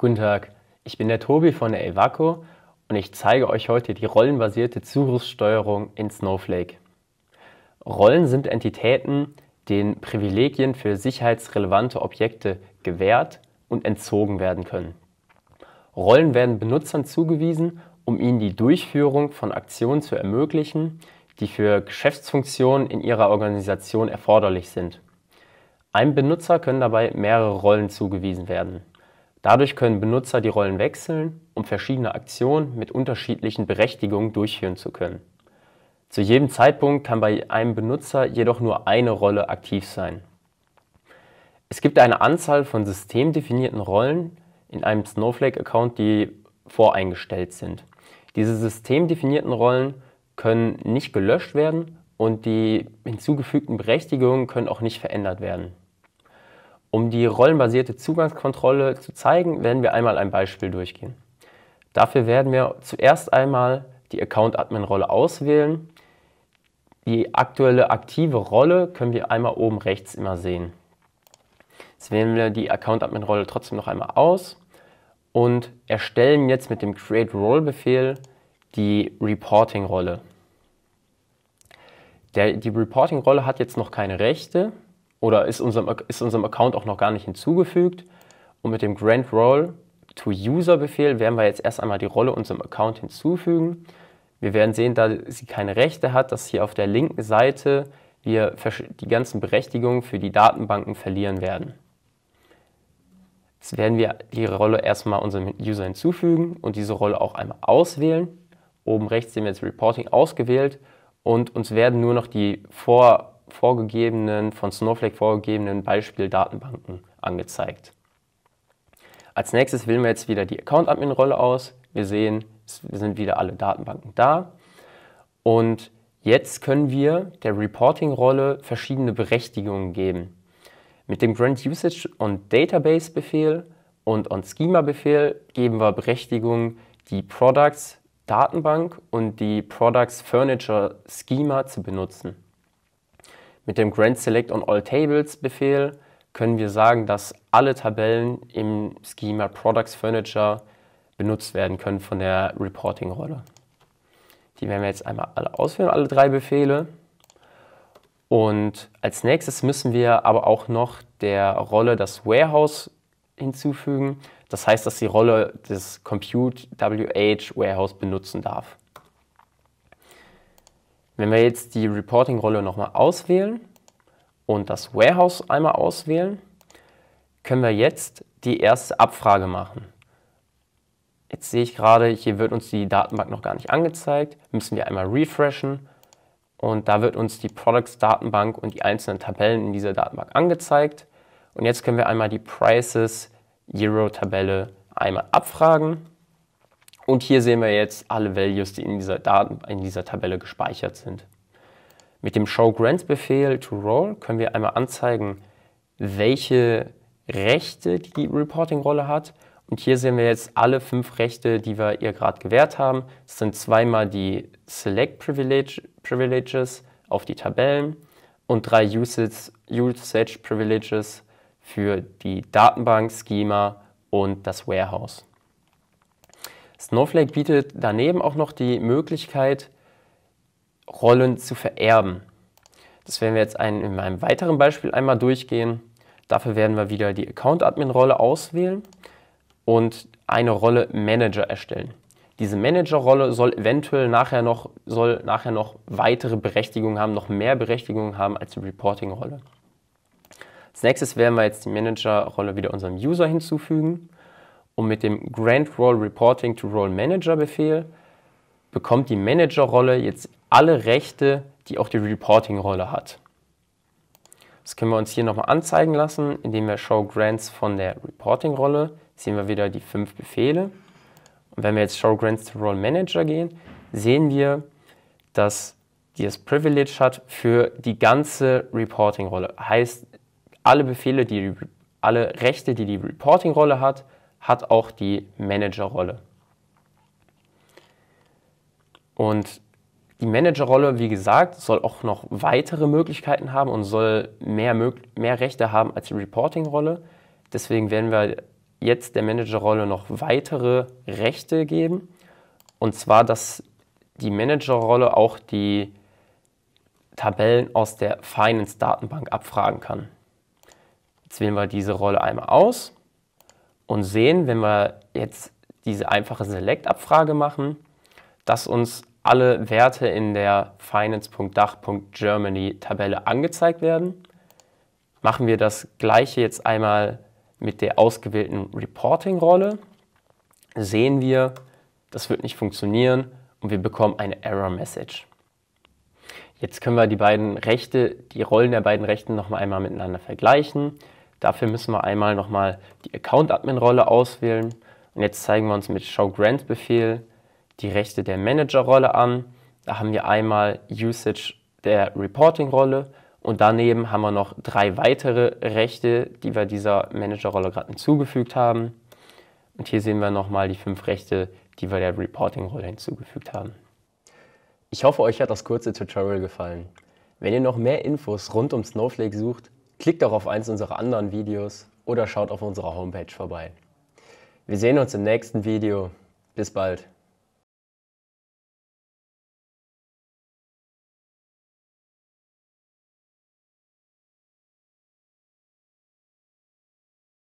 Guten Tag, ich bin der Tobi von der Evaco und ich zeige euch heute die rollenbasierte Zugriffssteuerung in Snowflake. Rollen sind Entitäten, denen Privilegien für sicherheitsrelevante Objekte gewährt und entzogen werden können. Rollen werden Benutzern zugewiesen, um ihnen die Durchführung von Aktionen zu ermöglichen, die für Geschäftsfunktionen in ihrer Organisation erforderlich sind. Einem Benutzer können dabei mehrere Rollen zugewiesen werden. Dadurch können Benutzer die Rollen wechseln, um verschiedene Aktionen mit unterschiedlichen Berechtigungen durchführen zu können. Zu jedem Zeitpunkt kann bei einem Benutzer jedoch nur eine Rolle aktiv sein. Es gibt eine Anzahl von systemdefinierten Rollen in einem Snowflake-Account, die voreingestellt sind. Diese systemdefinierten Rollen können nicht gelöscht werden und die hinzugefügten Berechtigungen können auch nicht verändert werden. Um die rollenbasierte Zugangskontrolle zu zeigen, werden wir einmal ein Beispiel durchgehen. Dafür werden wir zuerst einmal die Account-Admin-Rolle auswählen. Die aktuelle aktive Rolle können wir einmal oben rechts immer sehen. Jetzt wählen wir die Account-Admin-Rolle trotzdem noch einmal aus und erstellen jetzt mit dem Create Role-Befehl die Reporting-Rolle. Die Reporting-Rolle hat jetzt noch keine Rechte, oder ist unserem, ist unserem Account auch noch gar nicht hinzugefügt. Und mit dem Grand Role to User Befehl werden wir jetzt erst einmal die Rolle unserem Account hinzufügen. Wir werden sehen, da sie keine Rechte hat, dass hier auf der linken Seite wir die ganzen Berechtigungen für die Datenbanken verlieren werden. Jetzt werden wir die Rolle erstmal unserem User hinzufügen und diese Rolle auch einmal auswählen. Oben rechts sehen wir jetzt Reporting ausgewählt und uns werden nur noch die vor vorgegebenen, von Snowflake vorgegebenen Beispieldatenbanken angezeigt. Als nächstes wählen wir jetzt wieder die Account-Admin-Rolle aus. Wir sehen, es sind wieder alle Datenbanken da. Und jetzt können wir der Reporting-Rolle verschiedene Berechtigungen geben. Mit dem Grant Usage on Database Befehl und on Schema Befehl geben wir Berechtigungen, die Products Datenbank und die Products Furniture Schema zu benutzen. Mit dem Grand Select on All Tables Befehl können wir sagen, dass alle Tabellen im Schema Products Furniture benutzt werden können von der Reporting-Rolle. Die werden wir jetzt einmal alle ausführen, alle drei Befehle. Und als nächstes müssen wir aber auch noch der Rolle das Warehouse hinzufügen. Das heißt, dass die Rolle des Compute WH Warehouse benutzen darf. Wenn wir jetzt die Reporting-Rolle nochmal auswählen und das Warehouse einmal auswählen, können wir jetzt die erste Abfrage machen. Jetzt sehe ich gerade, hier wird uns die Datenbank noch gar nicht angezeigt. Müssen wir einmal refreshen und da wird uns die Products-Datenbank und die einzelnen Tabellen in dieser Datenbank angezeigt. Und jetzt können wir einmal die Prices-Euro-Tabelle einmal abfragen. Und hier sehen wir jetzt alle Values, die in dieser, Daten, in dieser Tabelle gespeichert sind. Mit dem Show Grants Befehl to Roll können wir einmal anzeigen, welche Rechte die Reporting-Rolle hat. Und hier sehen wir jetzt alle fünf Rechte, die wir ihr gerade gewährt haben. Es sind zweimal die Select Privilege, Privileges auf die Tabellen und drei Usage, Usage Privileges für die Datenbank, Schema und das Warehouse. Snowflake bietet daneben auch noch die Möglichkeit, Rollen zu vererben. Das werden wir jetzt ein, in einem weiteren Beispiel einmal durchgehen. Dafür werden wir wieder die Account-Admin-Rolle auswählen und eine Rolle Manager erstellen. Diese Manager-Rolle soll eventuell nachher noch, soll nachher noch weitere Berechtigungen haben, noch mehr Berechtigungen haben als die Reporting-Rolle. Als nächstes werden wir jetzt die Manager-Rolle wieder unserem User hinzufügen und mit dem Grant Role Reporting to Role Manager Befehl bekommt die Managerrolle jetzt alle Rechte, die auch die Reporting-Rolle hat. Das können wir uns hier nochmal anzeigen lassen, indem wir Show Grants von der Reporting-Rolle sehen wir wieder die fünf Befehle. Und wenn wir jetzt Show Grants to Role Manager gehen, sehen wir, dass die das Privilege hat für die ganze Reporting-Rolle. Heißt, alle Befehle, die alle Rechte, die die Reporting-Rolle hat, hat auch die Managerrolle. Und die Managerrolle, wie gesagt, soll auch noch weitere Möglichkeiten haben und soll mehr, mehr Rechte haben als die Reporting-Rolle. Deswegen werden wir jetzt der Managerrolle noch weitere Rechte geben. Und zwar, dass die Managerrolle auch die Tabellen aus der Finance-Datenbank abfragen kann. Jetzt wählen wir diese Rolle einmal aus und sehen, wenn wir jetzt diese einfache Select-Abfrage machen, dass uns alle Werte in der finance.dach.germany-Tabelle angezeigt werden. Machen wir das gleiche jetzt einmal mit der ausgewählten Reporting-Rolle, sehen wir, das wird nicht funktionieren und wir bekommen eine Error-Message. Jetzt können wir die beiden Rechte, die Rollen der beiden Rechten nochmal einmal miteinander vergleichen. Dafür müssen wir einmal nochmal die Account-Admin-Rolle auswählen. Und jetzt zeigen wir uns mit Show grant befehl die Rechte der Manager-Rolle an. Da haben wir einmal Usage der Reporting-Rolle und daneben haben wir noch drei weitere Rechte, die wir dieser Manager-Rolle gerade hinzugefügt haben. Und hier sehen wir nochmal die fünf Rechte, die wir der Reporting-Rolle hinzugefügt haben. Ich hoffe, euch hat das kurze Tutorial gefallen. Wenn ihr noch mehr Infos rund um Snowflake sucht, Klickt auch auf eins unserer anderen Videos oder schaut auf unserer Homepage vorbei. Wir sehen uns im nächsten Video. Bis bald.